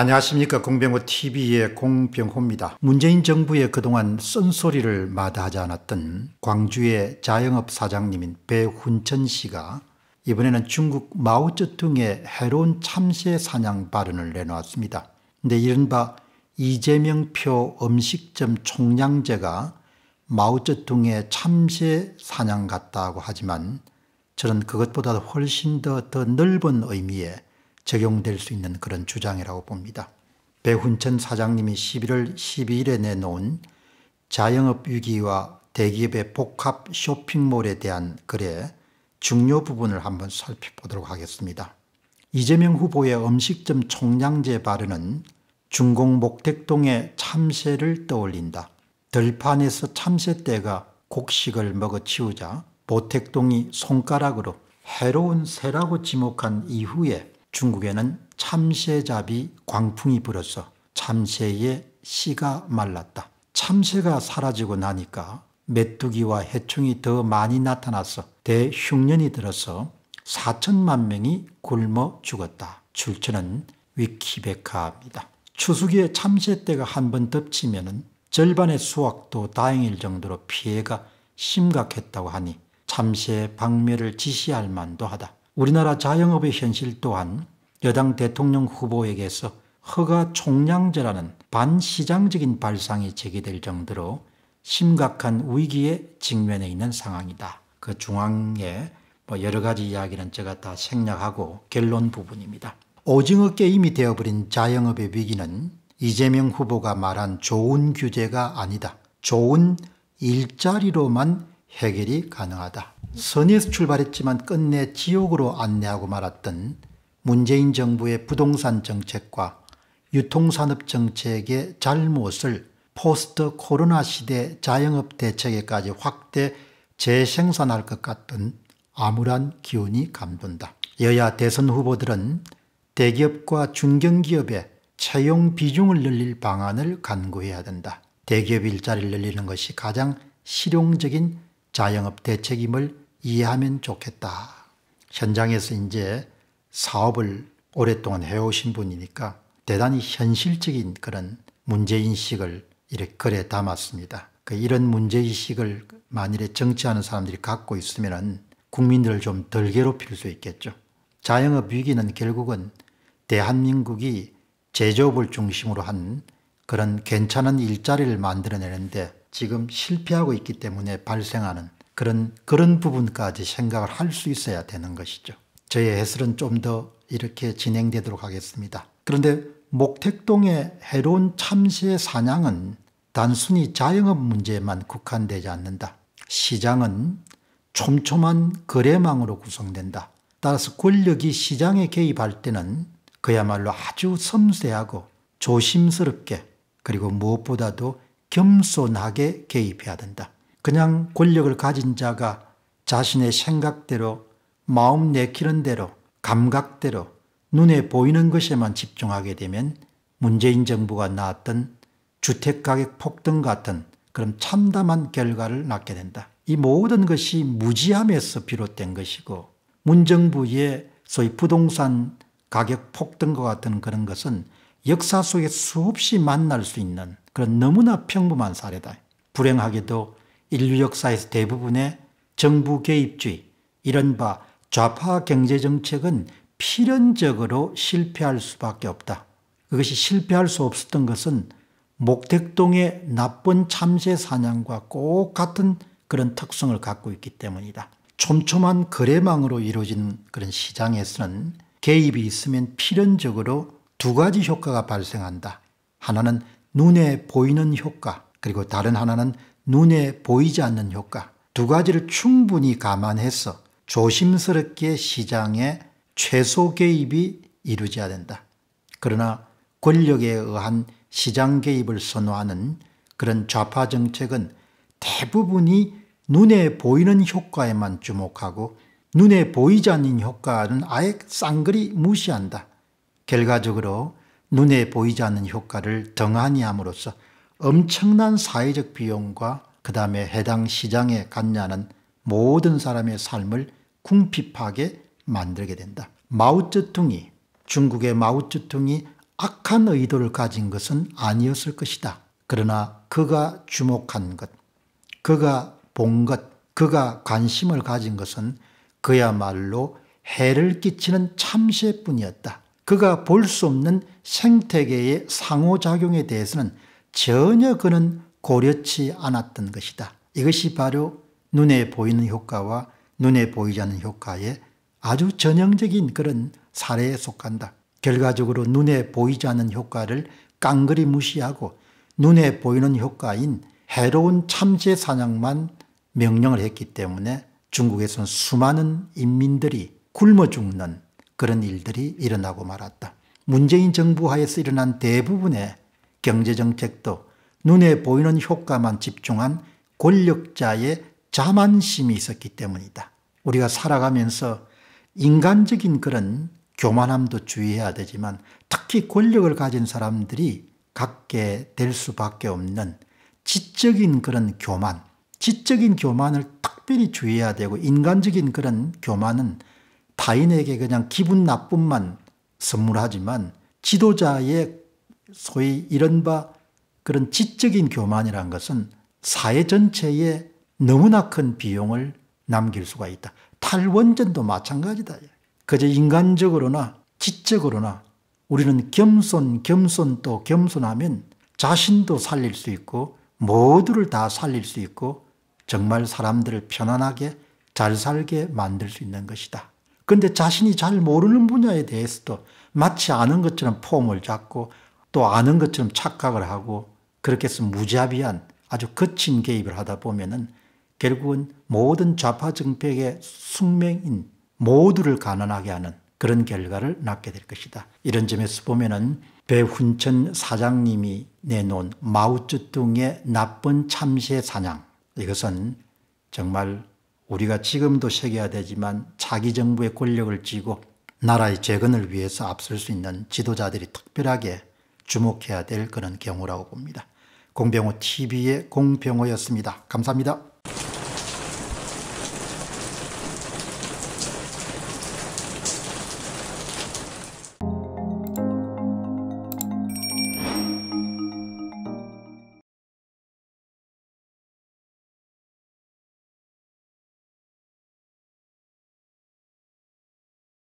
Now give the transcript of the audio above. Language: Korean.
안녕하십니까 공병호 TV의 공병호입니다. 문재인 정부의 그동안 쓴소리를 마다하지 않았던 광주의 자영업 사장님인 배훈천 씨가 이번에는 중국 마오쩌둥의 해로운 참새 사냥 발언을 내놓았습니다. 근데 이른바 이재명표 음식점 총량제가 마오쩌둥의 참새 사냥 같다고 하지만 저는 그것보다 훨씬 더, 더 넓은 의미의 적용될 수 있는 그런 주장이라고 봅니다. 배훈천 사장님이 11월 12일에 내놓은 자영업 위기와 대기업의 복합 쇼핑몰에 대한 글의 중요 부분을 한번 살펴보도록 하겠습니다. 이재명 후보의 음식점 총량제 발언은 중공 목택동의 참새를 떠올린다. 들판에서 참새떼가 곡식을 먹어치우자 보택동이 손가락으로 해로운 새라고 지목한 이후에 중국에는 참새잡이 광풍이 불어서 참새의 씨가 말랐다. 참새가 사라지고 나니까 메뚜기와 해충이 더 많이 나타났어 대흉년이 들어서 4천만 명이 굶어 죽었다. 출처는 위키백화입니다. 추수기에 참새떼가 한 번 덮치면 절반의 수확도 다행일 정도로 피해가 심각했다고 하니 참새의 박멸을 지시할 만도 하다. 우리나라 자영업의 현실 또한 여당 대통령 후보에게서 허가 총량제라는 반시장적인 발상이 제기될 정도로 심각한 위기에 직면해 있는 상황이다. 그 중앙에 뭐 여러 가지 이야기는 제가 다 생략하고 결론 부분입니다. 오징어 게임이 되어버린 자영업의 위기는 이재명 후보가 말한 좋은 규제가 아니다. 좋은 일자리로만 해결이 가능하다. 선에서 의 출발했지만 끝내 지옥으로 안내하고 말았던 문재인 정부의 부동산 정책과 유통산업 정책의 잘못을 포스트 코로나 시대 자영업 대책에까지 확대 재생산할 것 같은 암울한 기운이 감돈다. 여야 대선 후보들은 대기업과 중견기업의 채용 비중을 늘릴 방안을 강구해야 된다. 대기업 일자리를 늘리는 것이 가장 실용적인 자영업 대책임을 이해하면 좋겠다. 현장에서 이제 사업을 오랫동안 해오신 분이니까 대단히 현실적인 그런 문제인식을 이렇게 글에 담았습니다. 그 이런 문제인식을 만일에 정치하는 사람들이 갖고 있으면 국민들을 좀 덜 괴롭힐 수 있겠죠. 자영업 위기는 결국은 대한민국이 제조업을 중심으로 한 그런 괜찮은 일자리를 만들어내는데 지금 실패하고 있기 때문에 발생하는 그런, 그런 부분까지 생각을 할 수 있어야 되는 것이죠. 저의 해설은 좀 더 이렇게 진행되도록 하겠습니다. 그런데 목택동의 해로운 참새의 사냥은 단순히 자영업 문제에만 국한되지 않는다. 시장은 촘촘한 거래망으로 구성된다. 따라서 권력이 시장에 개입할 때는 그야말로 아주 섬세하고 조심스럽게 그리고 무엇보다도 겸손하게 개입해야 된다. 그냥 권력을 가진 자가 자신의 생각대로 마음 내키는 대로 감각대로 눈에 보이는 것에만 집중하게 되면 문재인 정부가 낳았던 주택가격 폭등 같은 그런 참담한 결과를 낳게 된다. 이 모든 것이 무지함에서 비롯된 것이고 문정부의 소위 부동산 가격 폭등과 같은 그런 것은 역사 속에 수없이 만날 수 있는 그런 너무나 평범한 사례다. 불행하게도 인류 역사에서 대부분의 정부 개입주의, 이른바 좌파 경제 정책은 필연적으로 실패할 수밖에 없다. 그것이 실패할 수 없었던 것은 목택동의 나쁜 참새 사냥과 꼭 같은 그런 특성을 갖고 있기 때문이다. 촘촘한 거래망으로 이루어진 그런 시장에서는 개입이 있으면 필연적으로 두 가지 효과가 발생한다. 하나는 눈에 보이는 효과, 그리고 다른 하나는 눈에 보이지 않는 효과 두 가지를 충분히 감안해서 조심스럽게 시장에 최소 개입이 이루어져야 된다. 그러나 권력에 의한 시장 개입을 선호하는 그런 좌파 정책은 대부분이 눈에 보이는 효과에만 주목하고 눈에 보이지 않는 효과는 아예 쌍그리 무시한다. 결과적으로 눈에 보이지 않는 효과를 등한히 함으로써 엄청난 사회적 비용과 그 다음에 해당 시장에 갔냐는 모든 사람의 삶을 궁핍하게 만들게 된다. 마오쩌둥이 중국의 마오쩌둥이 악한 의도를 가진 것은 아니었을 것이다. 그러나 그가 주목한 것, 그가 본 것, 그가 관심을 가진 것은 그야말로 해를 끼치는 참새뿐이었다. 그가 볼 수 없는 생태계의 상호작용에 대해서는 전혀 그는 고려치 않았던 것이다. 이것이 바로 눈에 보이는 효과와 눈에 보이지 않는 효과의 아주 전형적인 그런 사례에 속한다. 결과적으로 눈에 보이지 않는 효과를 깡그리 무시하고 눈에 보이는 효과인 해로운 참새 사냥만 명령을 했기 때문에 중국에선 수많은 인민들이 굶어 죽는 그런 일들이 일어나고 말았다. 문재인 정부 하에서 일어난 대부분의 경제정책도 눈에 보이는 효과만 집중한 권력자의 자만심이 있었기 때문이다. 우리가 살아가면서 인간적인 그런 교만함도 주의해야 되지만 특히 권력을 가진 사람들이 갖게 될 수밖에 없는 지적인 그런 교만, 지적인 교만을 특별히 주의해야 되고 인간적인 그런 교만은 타인에게 그냥 기분 나쁨만 선물하지만 지도자의 소위 이른바 그런 지적인 교만이란 것은 사회 전체에 너무나 큰 비용을 남길 수가 있다. 탈원전도 마찬가지다. 그저 인간적으로나 지적으로나 우리는 겸손, 겸손 또 겸손하면 자신도 살릴 수 있고 모두를 다 살릴 수 있고 정말 사람들을 편안하게 잘 살게 만들 수 있는 것이다. 그런데 자신이 잘 모르는 분야에 대해서도 마치 아는 것처럼 폼을 잡고 또 아는 것처럼 착각을 하고 그렇게 해서 무자비한 아주 거친 개입을 하다 보면은 결국은 모든 좌파 정책의 숙명인 모두를 가난하게 하는 그런 결과를 낳게 될 것이다. 이런 점에서 보면은 배훈천 사장님이 내놓은 마우쯔둥의 나쁜 참새 사냥 이것은 정말 우리가 지금도 새겨야 되지만 자기 정부의 권력을 쥐고 나라의 재건을 위해서 앞설 수 있는 지도자들이 특별하게 주목해야 될 그런 경우라고 봅니다. 공병호 TV의 공병호였습니다. 감사합니다.